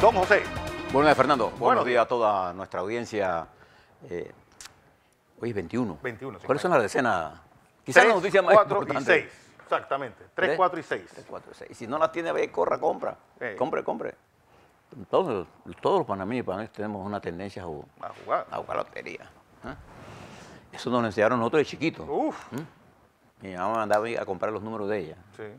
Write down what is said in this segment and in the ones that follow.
Don José. Buenos días, Fernando. Buenos, días. a toda nuestra audiencia. Eh, hoy es 21. 21 sí, ¿Cuáles son las decenas? Quizás la noticia más 4 y 6, exactamente. 3, 4 y 6. 3, 4 y 6. Y si no las tiene, ve, corra, compra. Compre, compre. Entonces, todos los panamíes y panameños tenemos una tendencia a jugar. A jugar. lotería. ¿eh? Eso nos lo enseñaron nosotros de chiquito. Uf. ¿Mm? mi mamá me mandaba a comprar los números de ella.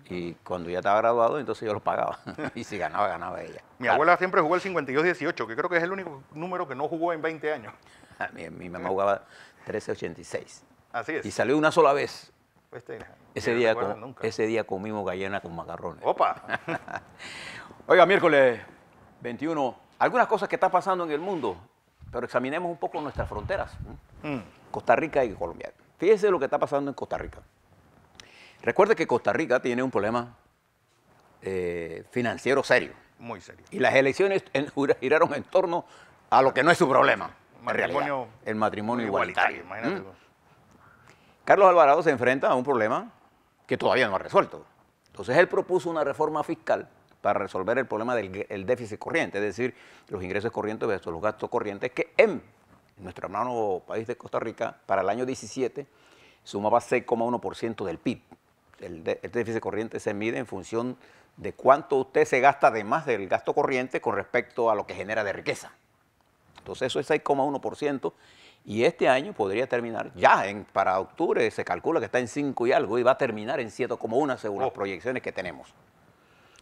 Y cuando ya estaba graduado, entonces yo los pagaba. y si ganaba, ganaba ella. Mi abuela siempre jugó el 52-18, que creo que es el único número que no jugó en 20 años. mi, mamá jugaba 13-86. Así es. Y salió una sola vez. Este, ese, día ese día comimos gallina con macarrones. ¡Opa! Oiga, miércoles 21, algunas cosas que están pasando en el mundo, pero examinemos un poco nuestras fronteras. Mm. Costa Rica y Colombia. Fíjese lo que está pasando en Costa Rica. Recuerde que Costa Rica tiene un problema eh, financiero serio. Muy serio. Y las elecciones giraron en torno a lo que no es su problema. el matrimonio igualitario. ¿Mm? Carlos Alvarado se enfrenta a un problema que todavía no ha resuelto. Entonces él propuso una reforma fiscal para resolver el problema del déficit corriente, es decir, los ingresos corrientes versus los gastos corrientes, que en nuestro hermano país de Costa Rica, para el año 17, sumaba 6,1% del PIB el, este déficit corriente se mide en función de cuánto usted se gasta además del gasto corriente con respecto a lo que genera de riqueza. Entonces eso es 6,1% y este año podría terminar, ya para octubre se calcula que está en 5 y algo y va a terminar en 7,1 según las oh. proyecciones que tenemos.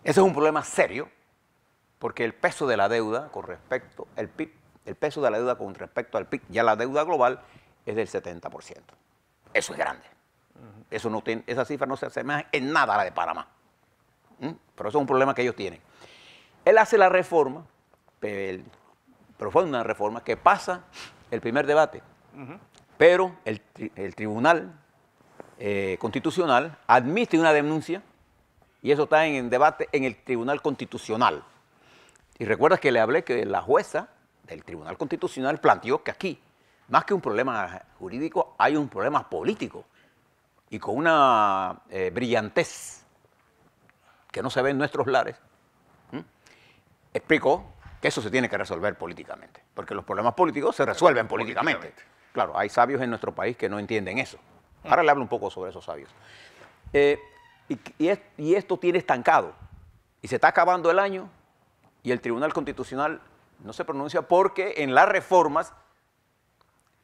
eso es un problema serio porque el peso de la deuda con respecto al PIB, el peso de la deuda con respecto al PIB, ya la deuda global es del 70%. Eso es grande. Eso no esa cifra no se asemeja en nada a la de Panamá. ¿Mm? Pero eso es un problema que ellos tienen. Él hace la reforma, Pero fue una reforma, que pasa el primer debate. Pero el, Tribunal eh, Constitucional admite una denuncia y eso está en, en debate en el Tribunal Constitucional. Y recuerdas que le hablé que la jueza del Tribunal Constitucional planteó que aquí, más que un problema jurídico, hay un problema político y con una eh, brillantez que no se ve en nuestros lares, explicó que eso se tiene que resolver políticamente, porque los problemas políticos se resuelven políticamente. Claro, hay sabios en nuestro país que no entienden eso. Ahora le hablo un poco sobre esos sabios. Eh, y, esto tiene estancado, y se está acabando el año, y el Tribunal Constitucional no se pronuncia porque en las reformas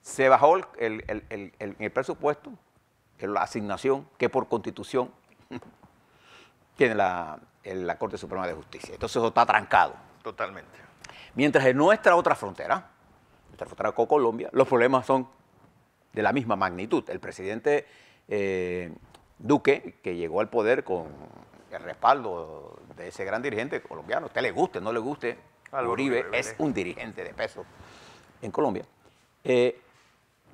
se bajó el presupuesto que la asignación que por constitución tiene la, Corte Suprema de Justicia. Entonces eso está trancado. Totalmente. Mientras en nuestra otra frontera, nuestra frontera con Colombia, los problemas son de la misma magnitud. El presidente eh, Duque, que llegó al poder con el respaldo de ese gran dirigente colombiano, a usted le guste, no le guste, Uribe, es un dirigente de peso en Colombia, eh,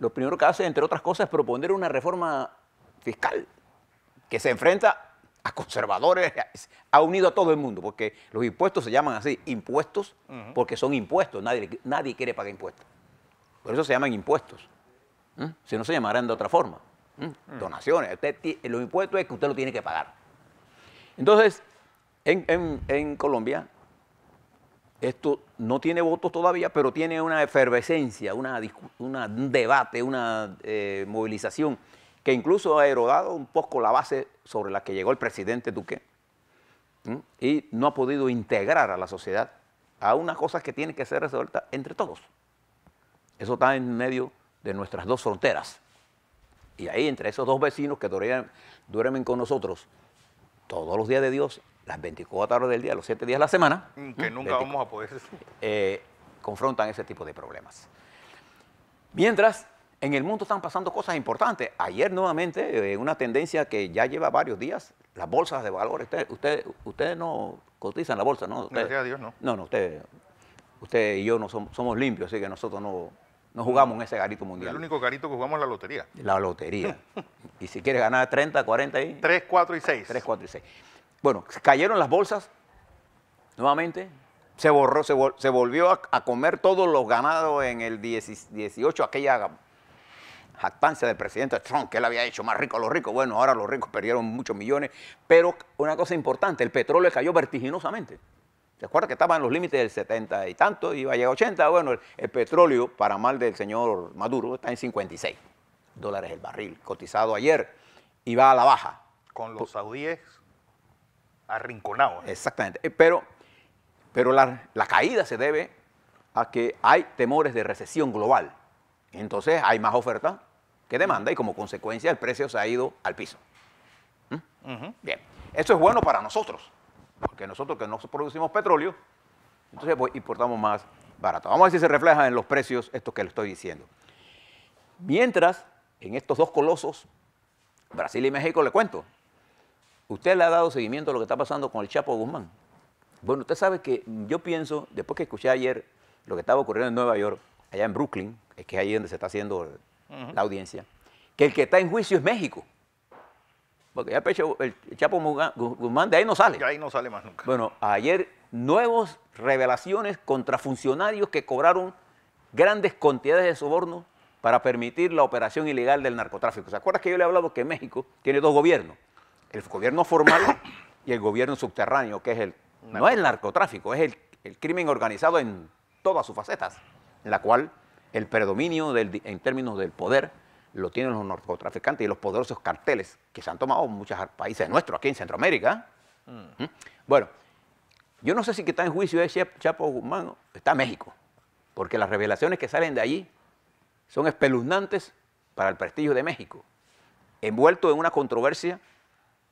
lo primero que hace, entre otras cosas, es proponer una reforma fiscal que se enfrenta a conservadores, ha unido a todo el mundo, porque los impuestos se llaman así, impuestos, porque son impuestos, nadie, nadie quiere pagar impuestos. Por eso se llaman impuestos. Si no se llamarán de otra forma. Mm. Donaciones, los impuestos es que usted lo tiene que pagar. Entonces, en, en Colombia esto no tiene votos todavía, pero tiene una efervescencia, una, un debate, una eh, movilización que incluso ha erodado un poco la base sobre la que llegó el presidente Duque y no ha podido integrar a la sociedad a unas cosas que tienen que ser resueltas entre todos. Eso está en medio de nuestras dos fronteras. Y ahí, entre esos dos vecinos que duermen con nosotros todos los días de Dios, las 24 horas del día, los 7 días de la semana. Mm, que nunca vamos a poder. Eh, confrontan ese tipo de problemas. Mientras, en el mundo están pasando cosas importantes. Ayer nuevamente, eh, una tendencia que ya lleva varios días, las bolsas de valores. Ustedes usted, no cotizan la bolsa, ¿no? Gracias a Dios, no. No, no, usted, usted y yo no somos, limpios, así que nosotros no, no jugamos en ese garito mundial. El único garito que jugamos es la lotería. La lotería. y si quieres ganar 30, 40 y... 3, 4 y 6. 3, 4 y 6. Bueno, cayeron las bolsas nuevamente, se, borró, se, volvió a, comer todos los ganados en el 18, aquella jactancia del presidente Trump, que él había hecho más rico a los ricos. Bueno, ahora los ricos perdieron muchos millones, pero una cosa importante, el petróleo cayó vertiginosamente. ¿Se acuerda que estaba en los límites del 70 y tanto, iba a llegar a 80? Bueno, el petróleo, para mal del señor Maduro, está en 56 dólares el barril, cotizado ayer, y va a la baja. Con los saudíes arrinconado. Exactamente. Eh, pero, pero la, caída se debe a que hay temores de recesión global. Entonces hay más oferta que demanda y como consecuencia el precio se ha ido al piso. ¿Mm? Bien, eso es bueno para nosotros, porque nosotros que no producimos petróleo, entonces pues, importamos más barato. Vamos a ver si se refleja en los precios esto que le estoy diciendo. Mientras, en estos dos colosos, Brasil y México, le cuento, usted le ha dado seguimiento a lo que está pasando con el Chapo Guzmán. Bueno, usted sabe que yo pienso, después que escuché ayer lo que estaba ocurriendo en Nueva York, allá en Brooklyn, es que es ahí donde se está haciendo la audiencia, que el que está en juicio es México. Porque ya Pecho, el Chapo Guzmán de ahí no sale. De ahí no sale más nunca. Bueno, ayer nuevas revelaciones contra funcionarios que cobraron grandes cantidades de sobornos para permitir la operación ilegal del narcotráfico. ¿Se acuerda que yo le he hablado que México tiene dos gobiernos? el gobierno formal y el gobierno subterráneo, que es el, no es el narcotráfico, es el, crimen organizado en todas sus facetas, en la cual el predominio en términos del poder lo tienen los narcotraficantes y los poderosos carteles que se han tomado muchos países nuestros, aquí en Centroamérica. Mm. ¿Mm? Bueno, yo no sé si que está en juicio ese Chapo Guzmán, está México, porque las revelaciones que salen de allí son espeluznantes para el prestigio de México, envuelto en una controversia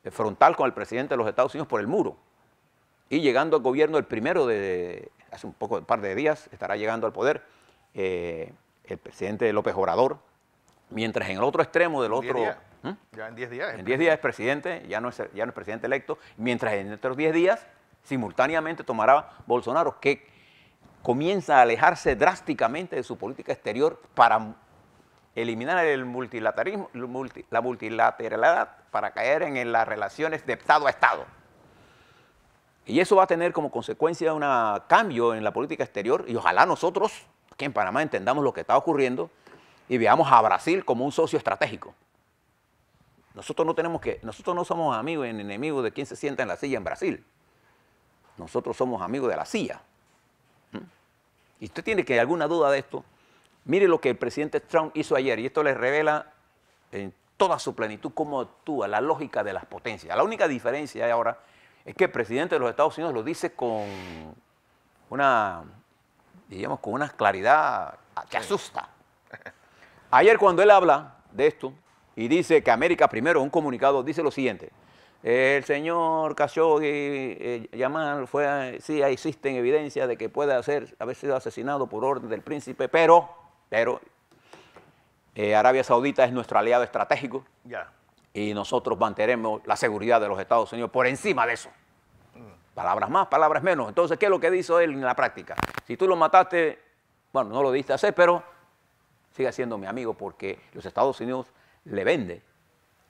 eh, frontal con el presidente de los Estados Unidos por el muro. Y llegando al gobierno el primero de, hace un poco, un par de días, estará llegando al poder eh, el presidente López Obrador, mientras en el otro extremo del otro... ¿Mm? Ya en 10 días. En 10 días es presidente, ya no es, ya no es presidente electo, mientras en otros 10 días simultáneamente tomará Bolsonaro, que comienza a alejarse drásticamente de su política exterior para eliminar el multilateralismo, la multilateralidad para caer en las relaciones de Estado a Estado. Y eso va a tener como consecuencia un cambio en la política exterior y ojalá nosotros, aquí en Panamá, entendamos lo que está ocurriendo y veamos a Brasil como un socio estratégico. Nosotros no tenemos que, nosotros no somos amigos en enemigos de quien se sienta en la silla en Brasil. Nosotros somos amigos de la silla. ¿Mm? Y usted tiene que alguna duda de esto, Mire lo que el presidente Trump hizo ayer, y esto le revela en toda su plenitud cómo actúa la lógica de las potencias. La única diferencia ahora es que el presidente de los Estados Unidos lo dice con una, digamos, con una claridad que asusta. Ayer cuando él habla de esto y dice que América primero, un comunicado, dice lo siguiente. El señor Khashoggi eh, Yamal fue, sí existen evidencias de que puede haber sido asesinado por orden del príncipe, pero pero eh, Arabia Saudita es nuestro aliado estratégico y nosotros mantendremos la seguridad de los Estados Unidos por encima de eso. Mm. Palabras más, palabras menos. Entonces, ¿qué es lo que dice él en la práctica? Si tú lo mataste, bueno, no lo diste hacer, pero sigue siendo mi amigo porque los Estados Unidos le vende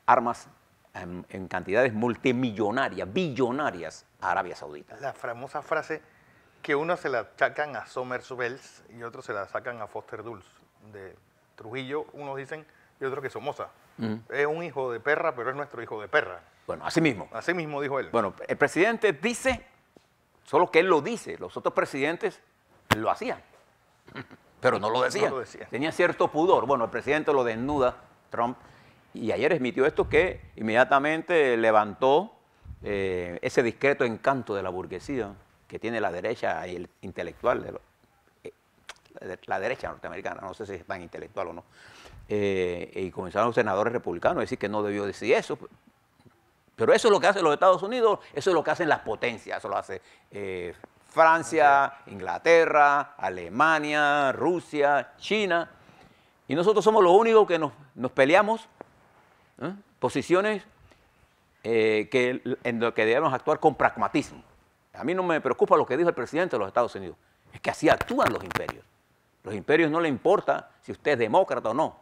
armas en, en cantidades multimillonarias, billonarias a Arabia Saudita. La famosa frase que unos se la sacan a Somers Bells y otros se la sacan a Foster Dulce. De Trujillo, unos dicen y otros que Somoza. Es un hijo de perra, pero es nuestro hijo de perra. Bueno, así mismo. Así mismo dijo él. Bueno, el presidente dice, solo que él lo dice, los otros presidentes lo hacían, pero no lo decían. Tenía cierto pudor. Bueno, el presidente lo desnuda, Trump, y ayer emitió esto que inmediatamente levantó eh, ese discreto encanto de la burguesía que tiene la derecha y el intelectual, eh, la, derecha norteamericana, no sé si es tan intelectual o no, eh, y comenzaron los senadores republicanos a decir que no debió decir eso. Pero eso es lo que hacen los Estados Unidos, eso es lo que hacen las potencias, eso lo hace eh, Francia, Inglaterra, Alemania, Rusia, China. Y nosotros somos los únicos que nos, nos peleamos posiciones que, en las que debemos actuar con pragmatismo. A mí no me preocupa lo que dijo el presidente de los Estados Unidos. Es que así actúan los imperios. Los imperios no le importa si usted es demócrata o no.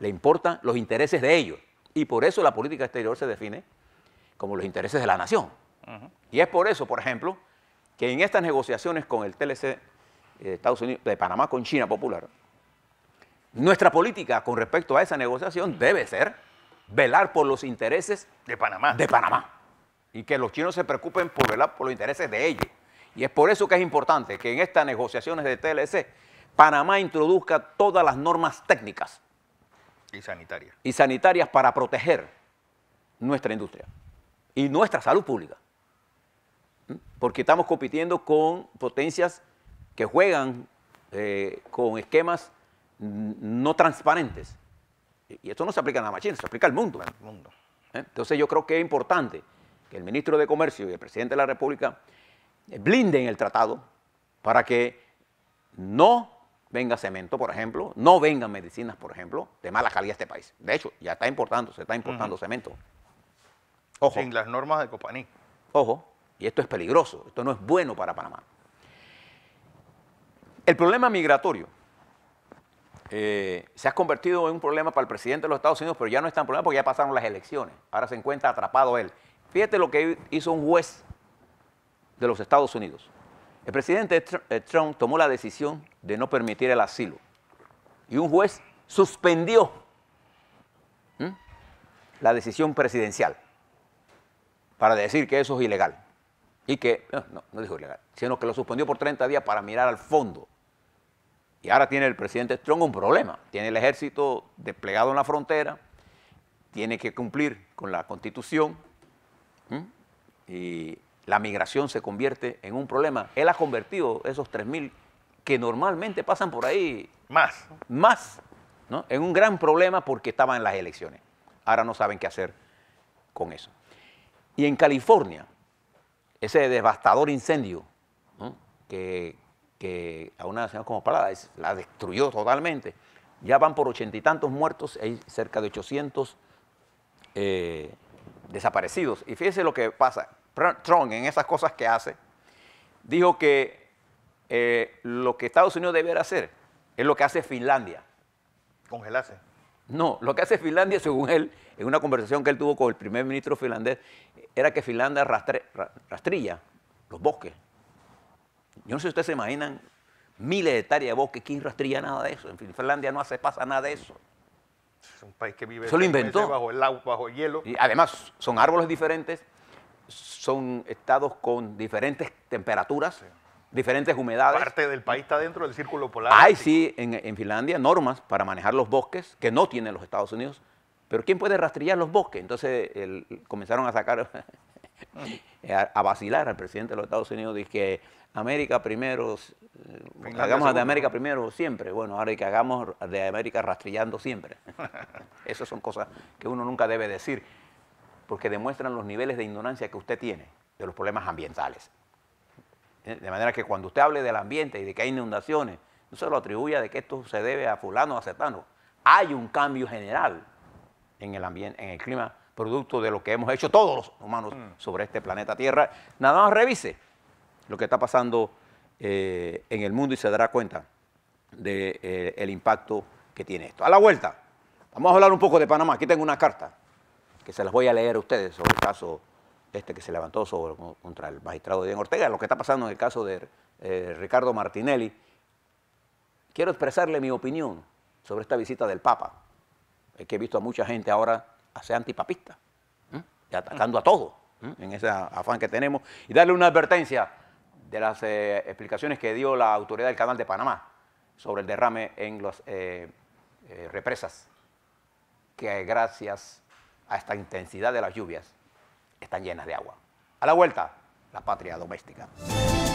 Le importan los intereses de ellos. Y por eso la política exterior se define como los intereses de la nación. Y es por eso, por ejemplo, que en estas negociaciones con el TLC de Estados de Panamá con China Popular, nuestra política con respecto a esa negociación debe ser velar por los intereses de Panamá. De Panamá y que los chinos se preocupen por, los intereses de ellos. Y es por eso que es importante que en estas negociaciones de TLC Panamá introduzca todas las normas técnicas y sanitarias. Y sanitarias para proteger nuestra industria y nuestra salud pública. ¿Mm? Porque estamos compitiendo con potencias que juegan eh, con esquemas no transparentes. Y esto no se aplica nada más a China, se aplica al mundo. mundo. ¿Eh? Entonces yo creo que es importante que el ministro de Comercio y el presidente de la República eh, blinden el tratado para que no venga cemento, por ejemplo, no vengan medicinas, por ejemplo, de mala calidad a este país. De hecho, ya está importando, se está importando cemento. Ojo. Sin las normas de Copaní. Ojo, y esto es peligroso, esto no es bueno para Panamá. El problema migratorio eh, se ha convertido en un problema para el presidente de los Estados Unidos, pero ya no es tan problema porque ya pasaron las elecciones. Ahora se encuentra atrapado él. Fíjate lo que hizo un juez de los Estados Unidos. El presidente eh, Trump tomó la decisión de no permitir el asilo y un juez suspendió la decisión presidencial para decir que eso es ilegal. Y que, eh, no, no dijo ilegal, sino que lo suspendió por 30 días para mirar al fondo. Y ahora tiene el presidente Trump un problema. Tiene el ejército desplegado en la frontera, tiene que cumplir con la constitución, ¿Mm? Y la migración se convierte en un problema. Él ha convertido esos 3.000 que normalmente pasan por ahí. Más. Más, En un gran problema porque estaban en las elecciones. Ahora no saben qué hacer con eso. Y en California, ese devastador incendio que, que, a una señora como parada la destruyó totalmente, ya van por ochenta y tantos muertos, hay cerca de 800 eh, desaparecidos. Y fíjense lo que pasa. Trump, en esas cosas que hace, dijo que eh, lo que Estados Unidos debiera hacer es lo que hace Finlandia. Congelarse. No, lo que hace Finlandia, según él, en una conversación que él tuvo con el primer ministro finlandés, era que Finlandia rastrilla los bosques. Yo no sé si ustedes se imaginan miles de hectáreas de bosques, ¿quién rastrilla nada de eso? En Finlandia no hace pasa nada de eso. Es un país que vive bajo el agua, bajo el hielo. Y además, son árboles diferentes, son estados con diferentes temperaturas, diferentes humedades. Parte del país está dentro del círculo polar. Hay sí en, Finlandia normas para manejar los bosques que no tienen los Estados Unidos, pero ¿quién puede rastrillar los bosques? Entonces comenzaron a sacar, a, vacilar al presidente de los Estados Unidos, dije que América primero, eh, hagamos de América primero siempre. Bueno, ahora que hagamos de América rastrillando siempre. Esas son cosas que uno nunca debe decir, porque demuestran los niveles de ignorancia que usted tiene de los problemas ambientales. Eh, de manera que cuando usted hable del ambiente y de que hay inundaciones, no se lo atribuya de que esto se debe a fulano o a cetano. Hay un cambio general en el ambiente, en el clima, producto de lo que hemos hecho todos los humanos mm. sobre este planeta Tierra. Nada más revise lo que está pasando eh, en el mundo y se dará cuenta del de, eh, impacto que tiene esto. A la vuelta, vamos a hablar un poco de Panamá. Aquí tengo una carta que se las voy a leer a ustedes sobre el caso este que se levantó sobre, contra el magistrado Diego Ortega, lo que está pasando en el caso de eh, Ricardo Martinelli. Quiero expresarle mi opinión sobre esta visita del Papa. el que he visto a mucha gente ahora hacer antipapista, y atacando a todos en ese afán que tenemos, y darle una advertencia de las eh, explicaciones que dio la autoridad del Canal de Panamá sobre el derrame en las eh, eh, represas, que gracias a esta intensidad de las lluvias están llenas de agua. A la vuelta, la patria doméstica.